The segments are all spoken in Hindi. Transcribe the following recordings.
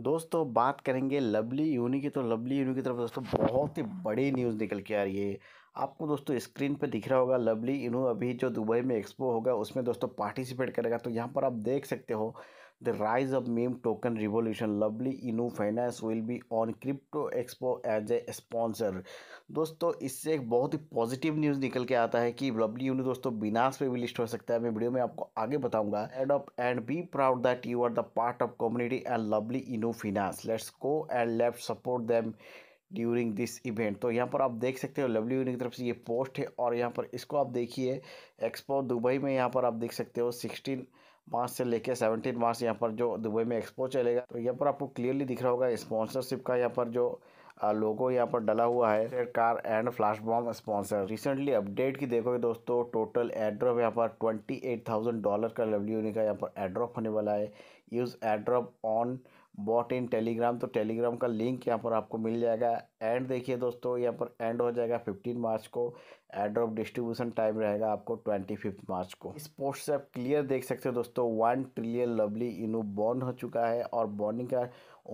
दोस्तों बात करेंगे लवली यूनी की तो लवली यूनी की तरफ दोस्तों बहुत ही बड़ी न्यूज़ निकल के आ रही है आपको दोस्तों स्क्रीन पे दिख रहा होगा लवली इनू अभी जो दुबई में एक्सपो होगा उसमें दोस्तों पार्टिसिपेट करेगा तो यहाँ पर आप देख सकते हो the rise of meme token revolution Lovely Inu Finance will be on crypto expo as a sponsor दोस्तों इससे एक बहुत ही पॉजिटिव न्यूज़ निकल के आता है कि लवली इनू दोस्तों बिनाश पे भी लिस्ट हो सकता है मैं वीडियो में आपको आगे बताऊंगा add up and be proud that you are the part of community and Lovely Inu finance let's go and left support them during this event तो यहाँ पर आप देख सकते हो लवली यूनी की तरफ से ये पोस्ट है और यहाँ पर इसको आप देखिए एक्सपो दुबई में यहाँ पर आप देख सकते हो सिक्सटीन मार्च से लेकर सेवनटीन मार्च यहाँ पर जो दुबई में एक्सपो चलेगा तो यहाँ पर आपको क्लियरली दिख रहा होगा स्पॉन्सरशिप का यहाँ पर जो लोगो यहाँ पर डला हुआ है car and flash bomb sponsor recently update की देखोगे दोस्तों टोटल एड्रॉप यहाँ पर ट्वेंटी एट थाउजेंड डॉलर का लवली यूनी का यहाँ पर एड्रॉप होने वाला है use airdrop on bot in Telegram तो टेलीग्राम का लिंक यहाँ पर आपको मिल जाएगा एंड देखिए दोस्तों यहाँ पर एंड हो जाएगा फिफ्टीन मार्च को एंड ऑफ डिस्ट्रीब्यूशन टाइम रहेगा आपको ट्वेंटी फिफ्थ मार्च को इस पोस्ट से आप क्लियर देख सकते हो दोस्तों one trillion Lovely Inu burned हो चुका है और बॉन्डिंग का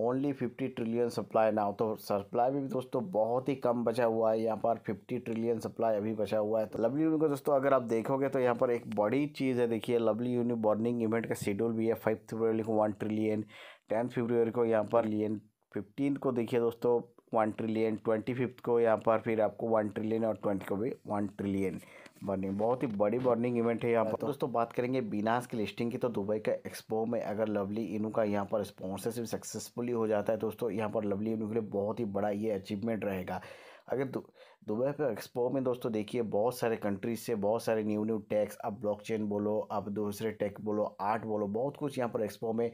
ओनली फिफ्टी ट्रिलियन सप्लाई ना हो तो सप्लाई भी दोस्तों बहुत ही कम बचा हुआ है यहाँ पर फिफ्टी ट्रिलियन सप्लाई अभी बचा हुआ है तो लवली यूनि को दोस्तों अगर आप देखोगे तो यहाँ पर एक बड़ी चीज़ है देखिए लवली यूनि बॉर्निंग इवेंट का शेड्यूल भी है फाइव फेब्रवरी को वन ट्रिलियन टेंथ फेब्रुवरी को यहाँ पर लियन फिफ्टीन को देखिए दोस्तों वन ट्रिलियन ट्वेंटी फिफ्थ को यहाँ पर फिर आपको वन ट्रिलियन और ट्वेंटी को भी वन ट्रिलियन बर्निंग बहुत ही बड़ी बर्निंग इवेंट है यहाँ पर तो दोस्तों बात करेंगे बिनास की लिस्टिंग की तो दुबई का एक्सपो में अगर लवली इनू का यहाँ पर स्पॉन्सरशिप सक्सेसफुली हो जाता है दोस्तों यहाँ पर लवली इनू के लिए बहुत ही बड़ा ये अचीवमेंट रहेगा अगर दुबई पे एक्सपो में दोस्तों देखिए बहुत सारे कंट्रीज से बहुत सारे न्यू न्यू टैक्स अब ब्लॉकचेन बोलो अब दूसरे टेक बोलो आर्ट बोलो बहुत कुछ यहाँ पर एक्सपो में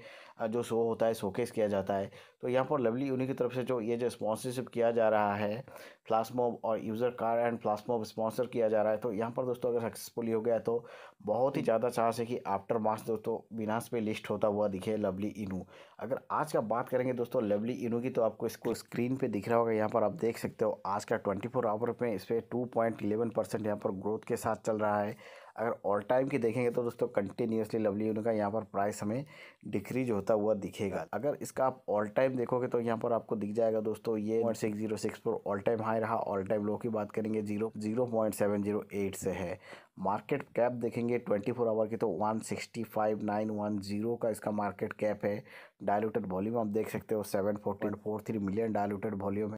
जो शो होता है शोकेस किया जाता है तो यहाँ पर लवली यूनिक की तरफ से जो ये जो स्पॉन्सरशिप किया जा रहा है फ्लास्मो और user car and Flasmo sponsor किया जा रहा है तो यहाँ पर दोस्तों अगर सक्सेसफुल हो गया तो बहुत ही ज़्यादा चांस है कि आफ्टर मार्च दोस्तों विनाश पे लिस्ट होता हुआ दिखे लवली इनू अगर आज का बात करेंगे दोस्तों लवली इनू की तो आपको इसको स्क्रीन पर दिख रहा होगा यहाँ पर आप देख सकते हो आज का ट्वेंटी फोर यहाँ पर पे इस पर टू पॉइंट इलेवन परसेंट यहाँ पर ग्रोथ के साथ चल रहा है अगर ऑल टाइम की देखेंगे तो दोस्तों कंटिन्यूसली लवली यूनिट का यहाँ पर प्राइस हमें डिक्रीज होता हुआ दिखेगा अगर इसका आप ऑल टाइम देखोगे तो यहाँ पर आपको दिख जाएगा दोस्तों ये पॉइंट सिक्स जीरो सिक्स पर ऑल टाइम हाई रहा ऑल टाइम लो की बात करेंगे zero zero point seven zero eight से है मार्केट कैप देखेंगे ट्वेंटी फोर आवर की तो one sixty five nine one zero का इसका मार्केट कैप है डायलूटेड वॉल्यूम आप देख सकते हो seven forty four three million diluted volume है